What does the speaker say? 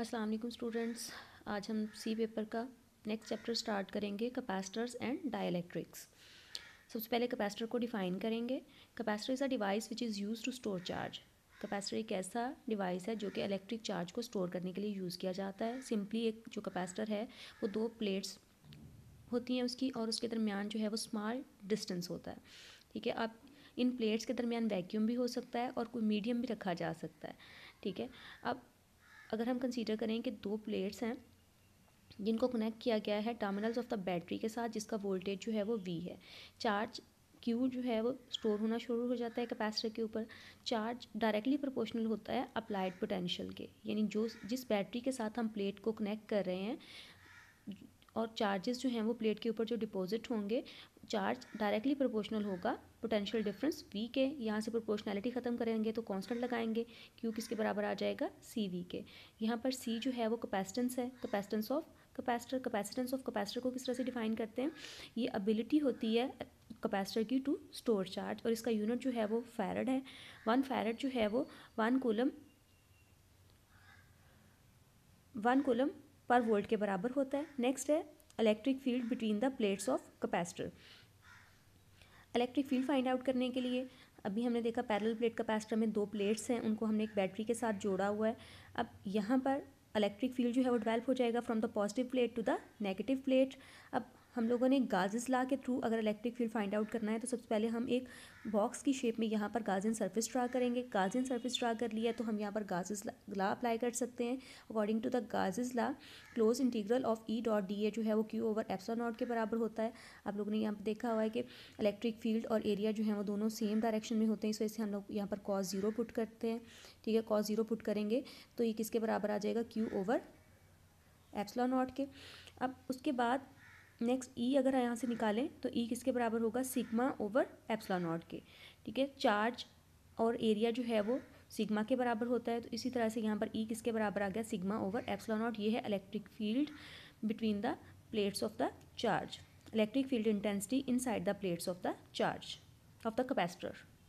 अस्सलाम वालेकुम स्टूडेंट्स आज हम सी पेपर का नेक्स्ट चैप्टर स्टार्ट करेंगे कैपेसिटर्स एंड डाइलेक्ट्रिक्स सबसे पहले कैपेसिटर को डिफाइन करेंगे capacitor is a device which is use to store charge capacitor एक ऐसा डिवाइस है जो कि इलेक्ट्रिक चार्ज को स्टोर करने के लिए यूज़ किया जाता है सिंपली एक जो कैपेसिटर है वो दो प्लेट्स होती हैं उसकी और उसके दरमियान जो है वो स्मॉल डिस्टेंस होता है ठीक है आप इन प्लेट्स के दरमियान वैक्यूम भी हो सकता है और कोई मीडियम भी रखा जा सकता है ठीक है अब अगर हम कंसीडर करें कि दो प्लेट्स हैं जिनको कनेक्ट किया गया है टर्मिनल्स ऑफ द बैटरी के साथ जिसका वोल्टेज जो है वो वी है चार्ज क्यू जो है वो स्टोर होना शुरू हो जाता है कैपेसिटर के ऊपर चार्ज डायरेक्टली प्रोपोर्शनल होता है अप्लाइड पोटेंशियल के यानी जो जिस बैटरी के साथ हम प्लेट को कनेक्ट कर रहे हैं और चार्जेस जो हैं वो प्लेट के ऊपर जो डिपॉजिट होंगे चार्ज डायरेक्टली प्रोपोर्शनल होगा पोटेंशियल डिफरेंस वी के यहाँ से प्रोपोर्शनैलिटी ख़त्म करेंगे तो कांस्टेंट लगाएंगे क्यू किसके बराबर आ जाएगा सी वी के यहाँ पर सी जो है वो कैपेसिटेंस है capacitance of capacitor capacitance of capacitor को किस तरह से डिफाइन करते हैं ये एबिलिटी होती है कैपेसिटर की टू स्टोर चार्ज और इसका यूनिट जो है वो फैरड है वन फैरड जो है वो वन कोलम वन कोलम पर वोल्ट के बराबर होता है नेक्स्ट है electric field between the plates of capacitor electric field find out करने के लिए अभी हमने देखा पैरल प्लेट कैपेसिटर में दो प्लेट्स हैं उनको हमने एक बैटरी के साथ जोड़ा हुआ है अब यहाँ पर इलेक्ट्रिक फील्ड जो है वो डेवलप हो जाएगा from the positive plate to the negative plate अब हम लोगों ने गाजेस ला के थ्रू अगर इलेक्ट्रिक फील्ड फाइंड आउट करना है तो सबसे पहले हम एक बॉक्स की शेप में यहाँ पर गाजिन सरफेस ड्रा करेंगे गाजिन सरफेस ड्रा कर लिया तो हम यहाँ पर गाजेस ला अप्लाई कर सकते हैं according to the Gauss's law close integral of E dot D A जो है वो क्यू ओवर एप्सो नॉट के बराबर होता है आप लोगों ने यहाँ पर देखा हुआ है कि इलेक्ट्रिक फील्ड और एरिया जो है वो दोनों सेम डायरेक्शन में होते हैं इस वजह से हम लोग यहाँ पर कॉज जीरो पुट करते हैं ठीक है कॉज जीरो पुट करेंगे तो ये किसके बराबर आ जाएगा क्यू ओवर एप्सलॉन नॉट के अब उसके बाद नेक्स्ट ई e अगर यहाँ से निकालें तो ई e किसके बराबर होगा सिग्मा ओवर एप्सला नॉट के ठीक है चार्ज और एरिया जो है वो सिग्मा के बराबर होता है तो इसी तरह से यहाँ पर ई e किसके बराबर आ गया सिग्मा ओवर एप्सला नॉट ये है electric field between the plates of the charge electric field intensity inside the plates of the charge of the capacitor